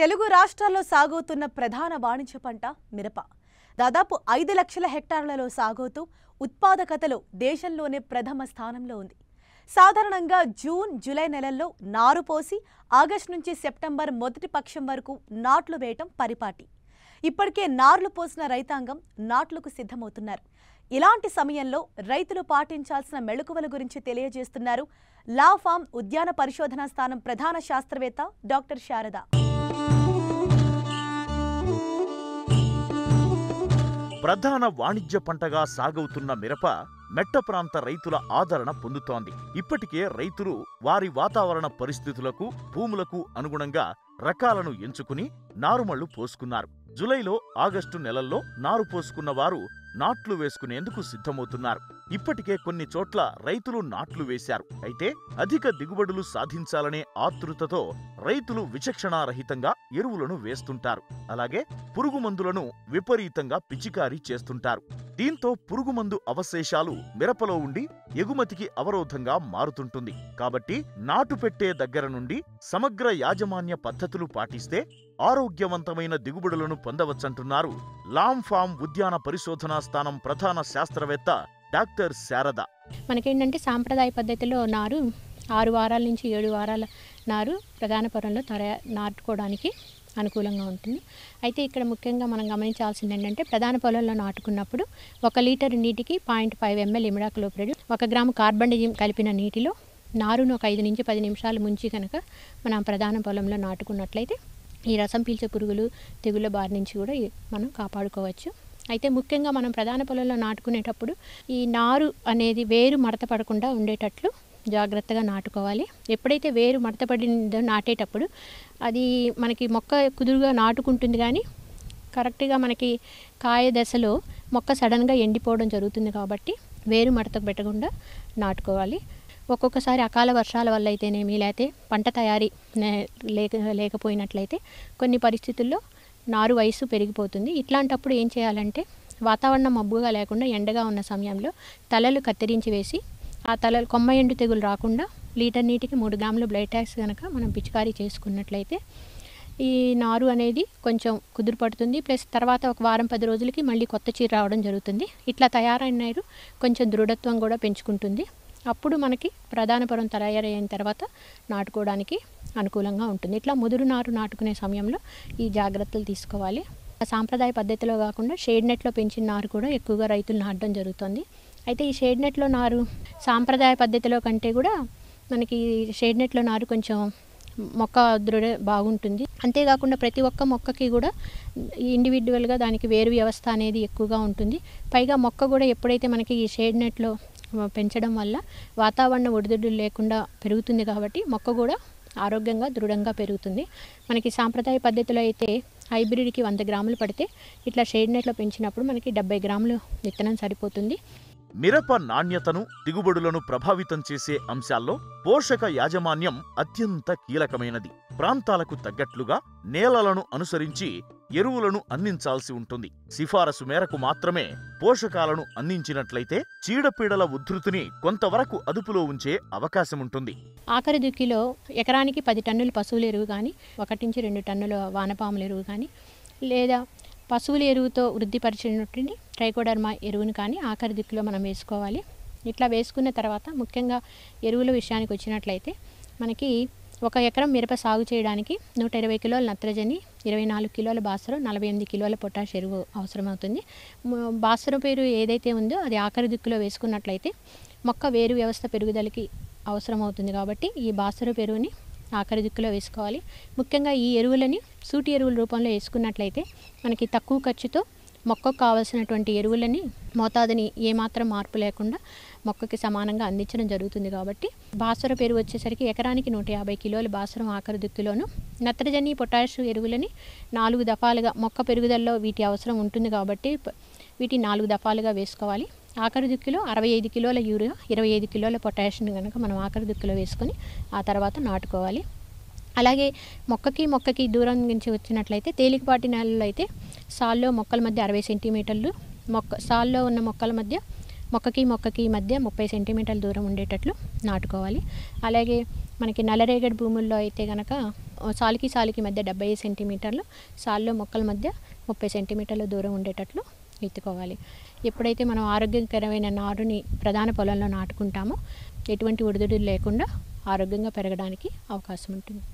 తెలుగు రాష్ట్రాల్లో సాగవుతున్న ప్రధాన వాణిజ్య పంట మిరప దాదాపు ఐదు లక్షల హెక్టార్లలో సాగవుతూ ఉత్పాదకతలో దేశంలోనే ప్రథమ స్థానంలో ఉంది సాధారణంగా జూన్ జూలై నెలల్లో నారు పోసి ఆగస్టు నుంచి సెప్టెంబర్ మొదటి పక్షం వరకు నాట్లు వేయటం పరిపాటి ఇప్పటికే నార్లు పోసిన రైతాంగం నాట్లకు సిద్ధమవుతున్నారు ఇలాంటి సమయంలో రైతులు పాటించాల్సిన మెళుకువల గురించి తెలియజేస్తున్నారు లా ఫామ్ ఉద్యాన పరిశోధనా స్థానం ప్రధాన శాస్త్రవేత్త డాక్టర్ శారద ప్రధాన వాణిజ్య పంటగా సాగవుతున్న మిరప మెట్ట ప్రాంత రైతుల ఆదరణ పొందుతోంది ఇప్పటికే రైతులు వారి వాతావరణ పరిస్థితులకు భూములకు అనుగుణంగా రకాలను ఎంచుకుని నారుమళ్లు పోసుకున్నారు జులైలో ఆగస్టు నెలల్లో నారు పోసుకున్న వారు నాట్లు వేసుకునేందుకు సిద్ధమవుతున్నారు ఇప్పటికే కొన్ని చోట్ల రైతులు నాట్లు వేశారు అయితే అధిక దిగుబడులు సాధించాలనే ఆతృతతో రైతులు విచక్షణారహితంగా ఎరువులను వేస్తుంటారు అలాగే పురుగుమందులను విపరీతంగా పిచికారీ చేస్తుంటారు దీంతో పురుగుమందు అవశేషాలు మిరపలో ఉండి ఎగుమతికి అవరోధంగా మారుతుంటుంది కాబట్టి నాటు పెట్టే దగ్గర నుండి సమగ్ర యాజమాన్య పద్ధతులు పాటిస్తే ఆరోగ్యవంతమైన దిగుబడులను పొందవచ్చంటున్నారు లామ్ ఉద్యాన పరిశోధనా స్థానం ప్రధాన శాస్త్రవేత్త డాక్టర్ శారద మనకేంటంటే సాంప్రదాయ పద్ధతిలో నారు ఆరు వారాల నుంచి ఏడు వారాల నారు ప్రధాన పొరంలో తర నాటుకోవడానికి అనుకూలంగా ఉంటుంది అయితే ఇక్కడ ముఖ్యంగా మనం గమనించాల్సింది ఏంటంటే ప్రధాన పొలంలో నాటుకున్నప్పుడు ఒక లీటర్ నీటికి పాయింట్ ఫైవ్ ఎంఎల్ ఇమిడాక్లోప్రెడ్ ఒక గ్రాము కార్బండిజిమ్ కలిపిన నీటిలో నారును ఒక ఐదు నుంచి పది నిమిషాలు ముంచి కనుక మనం ప్రధాన పొలంలో నాటుకున్నట్లయితే ఈ రసం పీల్చే పురుగులు తెగుళ్ళ బారి నుంచి కూడా మనం కాపాడుకోవచ్చు అయితే ముఖ్యంగా మనం ప్రధాన పొలంలో నాటుకునేటప్పుడు ఈ నారు అనేది వేరు మడత పడకుండా ఉండేటట్లు జాగ్రత్తగా నాటుకోవాలి ఎప్పుడైతే వేరు మడతపడిందో నాటేటప్పుడు అది మనకి మొక్క కుదురుగా నాటుకుంటుంది కానీ కరెక్ట్గా మనకి కాయ దశలో మొక్క సడన్గా ఎండిపోవడం జరుగుతుంది కాబట్టి వేరు మడత పెట్టకుండా నాటుకోవాలి ఒక్కొక్కసారి అకాల వర్షాల వల్ల అయితేనేమి లేకపోతే పంట తయారీ లేక లేకపోయినట్లయితే కొన్ని పరిస్థితుల్లో నారు వయసు పెరిగిపోతుంది ఇట్లాంటప్పుడు ఏం చేయాలంటే వాతావరణం మబ్బుగా లేకుండా ఎండగా ఉన్న సమయంలో తలలు కత్తిరించి వేసి ఆ తలలు కొమ్మ ఎండు తెగులు రాకుండా లీటర్ నీటికి మూడు గ్రాములు బ్లైట్ ట్యాక్స్ కనుక మనం పిచికారీ చేసుకున్నట్లయితే ఈ నారు అనేది కొంచెం కుదురు పడుతుంది ప్లస్ తర్వాత ఒక వారం పది రోజులకి మళ్ళీ కొత్త చీర రావడం జరుగుతుంది ఇట్లా తయారైన కొంచెం దృఢత్వం కూడా పెంచుకుంటుంది అప్పుడు మనకి ప్రధాన పొరం తయారైన తర్వాత నాటుకోవడానికి అనుకూలంగా ఉంటుంది ఇట్లా ముదురు నారు నాటుకునే సమయంలో ఈ జాగ్రత్తలు తీసుకోవాలి సాంప్రదాయ పద్ధతిలో కాకుండా షేడ్ నెట్లో పెంచిన నారు కూడా ఎక్కువగా రైతులు నాటడం జరుగుతుంది అయితే ఈ షేడ్ నెట్లో నారు సాంప్రదాయ పద్ధతిలో కంటే కూడా మనకి షేడ్ నెట్లో నారు కొంచెం మొక్క దృఢ బాగుంటుంది అంతేకాకుండా ప్రతి ఒక్క మొక్కకి కూడా ఇండివిజువల్గా దానికి వేరు వ్యవస్థ అనేది ఎక్కువగా ఉంటుంది పైగా మొక్క కూడా ఎప్పుడైతే మనకి ఈ షేడ్ నెట్లో పెంచడం వల్ల వాతావరణ ఒడిదుడులు లేకుండా పెరుగుతుంది కాబట్టి మొక్క కూడా ఆరోగ్యంగా దృఢంగా పెరుగుతుంది మనకి సాంప్రదాయ పద్ధతిలో అయితే హైబ్రిడ్కి వంద గ్రాములు పడితే ఇట్లా షేడ్ నెట్లో పెంచినప్పుడు మనకి డెబ్బై గ్రాములు విత్తనం సరిపోతుంది మిరప నాణ్యతను దిగుబడులను ప్రభావితం చేసే అంశాల్లో పోషక యాజమాన్యం అత్యంత కీలకమైనది ప్రాంతాలకు తగ్గట్లుగా నేలలను అనుసరించి ఎరువులను అందించాల్సి ఉంటుంది సిఫారసు మేరకు మాత్రమే పోషకాలను అందించినట్లయితే చీడపీడల ఉధృతిని కొంతవరకు అదుపులో ఉంచే అవకాశం ఉంటుంది ఆఖరి దుక్కిలో ఎకరానికి పది టన్నులు పశువుల ఎరువు కానీ ఒకటి నుంచి రెండు టన్నుల వానపాముల ఎరువు కానీ లేదా పశువుల ఎరువుతో వృద్ధిపరిచినటువంటి ట్రైకోడర్మా ఎరువును కానీ ఆఖరి దిక్కులో మనం వేసుకోవాలి ఇట్లా వేసుకున్న తర్వాత ముఖ్యంగా ఎరువుల విషయానికి వచ్చినట్లయితే మనకి ఒక ఎకరం మిరప సాగు చేయడానికి నూట ఇరవై కిలోల నత్రజని ఇరవై నాలుగు కిలోల బాసరు నలభై ఎనిమిది కిలోల పొటాష్ ఎరువు అవసరమవుతుంది బాసరం పేరు ఏదైతే ఉందో అది ఆఖరి దిక్కులో వేసుకున్నట్లయితే మొక్క వేరు వ్యవస్థ పెరుగుదలకి అవసరమవుతుంది కాబట్టి ఈ బాసరు పెరుగుని ఆఖరి దిక్కులో వేసుకోవాలి ముఖ్యంగా ఈ ఎరువులని సూటి ఎరువుల రూపంలో వేసుకున్నట్లయితే మనకి తక్కువ ఖర్చుతో మొక్కకు కావలసినటువంటి ఎరువులని మోతాదుని ఏమాత్రం మార్పు లేకుండా మొక్కకి సమానంగా అందించడం జరుగుతుంది కాబట్టి బాసర పేరు వచ్చేసరికి ఎకరానికి నూట యాభై కిలోల బాసరం ఆఖరు దిక్కులోను నత్రజని పొటాష్ ఎరువులని నాలుగు దఫాలుగా మొక్క పెరుగుదలలో వీటి అవసరం ఉంటుంది కాబట్టి వీటి నాలుగు దఫాలుగా వేసుకోవాలి ఆఖరు దిక్కులో అరవై ఐదు కిలోల యూరియా ఇరవై ఐదు కిలోల పొటాషియం కనుక మనం ఆఖరు దిక్కులో వేసుకొని ఆ తర్వాత నాటుకోవాలి అలాగే మొక్కకి మొక్కకి దూరం నుంచి వచ్చినట్లయితే తేలికపాటి నేలలో అయితే సాల్లో మొక్కల మధ్య అరవై సెంటీమీటర్లు మొక్క సాల్లో ఉన్న మొక్కల మధ్య మొక్కకి మొక్కకి మధ్య ముప్పై సెంటీమీటర్ల దూరం ఉండేటట్లు నాటుకోవాలి అలాగే మనకి నల్లరేగడి భూముల్లో అయితే కనుక సాలికి సాలికి మధ్య డెబ్బై సెంటీమీటర్లు సాల్లో మొక్కల మధ్య ముప్పై సెంటీమీటర్ల దూరం ఉండేటట్లు ఎత్తుకోవాలి ఎప్పుడైతే మనం ఆరోగ్యకరమైన నారుని ప్రధాన పొలంలో నాటుకుంటామో ఎటువంటి ఒడిదుడులు లేకుండా ఆరోగ్యంగా పెరగడానికి అవకాశం ఉంటుంది